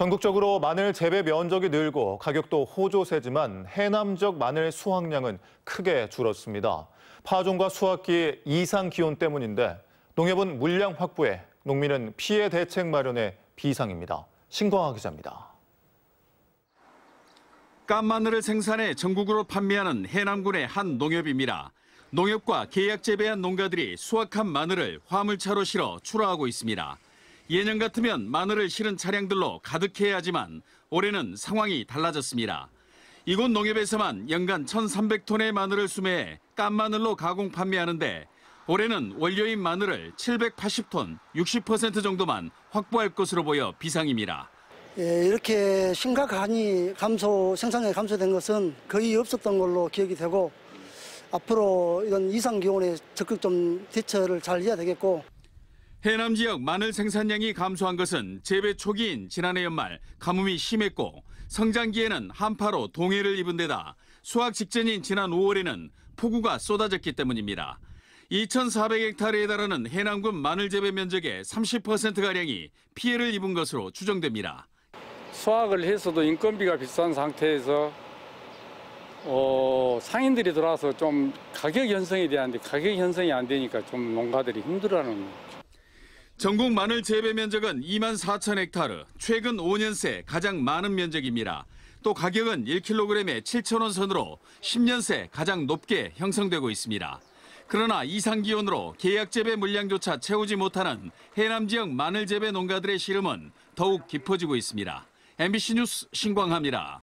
전국적으로 마늘 재배 면적이 늘고 가격도 호조세지만 해남 적 마늘 수확량은 크게 줄었습니다. 파종과 수확기 이상 기온 때문인데 농협은 물량 확보에 농민은 피해 대책 마련에 비상입니다. 신광화 기자입니다. 깐 마늘을 생산해 전국으로 판매하는 해남군의 한 농협입니다. 농협과 계약 재배한 농가들이 수확한 마늘을 화물차로 실어 출하하고 있습니다. 예년 같으면 마늘을 실은 차량들로 가득해야 하지만 올해는 상황이 달라졌습니다. 이곳 농협에서만 연간 1,300톤의 마늘을 수매해 깐 마늘로 가공 판매하는데 올해는 원료인 마늘을 780톤, 60% 정도만 확보할 것으로 보여 비상입니다. 예, 이렇게 심각하니 감소 생산량이 감소된 것은 거의 없었던 걸로 기억이 되고 앞으로 이런 이상 기온에 적극 좀 대처를 잘 해야 되겠고 해남 지역 마늘 생산량이 감소한 것은 재배 초기인 지난해 연말 가뭄이 심했고 성장기에는 한파로 동해를 입은 데다 수확 직전인 지난 5월에는 폭우가 쏟아졌기 때문입니다. 2,400헥타르에 달하는 해남군 마늘 재배 면적의 30%가량이 피해를 입은 것으로 추정됩니다. 수확을 해서도 인건비가 비싼 상태에서 어, 상인들이 들어와서 좀 가격 현성에 대한 가격 현성이 안 되니까 좀 농가들이 힘들어하는 전국 마늘 재배 면적은 2만 4천 헥타르, 최근 5년 새 가장 많은 면적입니다. 또 가격은 1kg에 7천 원 선으로 10년 새 가장 높게 형성되고 있습니다. 그러나 이상 기온으로 계약 재배 물량조차 채우지 못하는 해남 지역 마늘 재배 농가들의 시름은 더욱 깊어지고 있습니다. MBC 뉴스 신광합니다.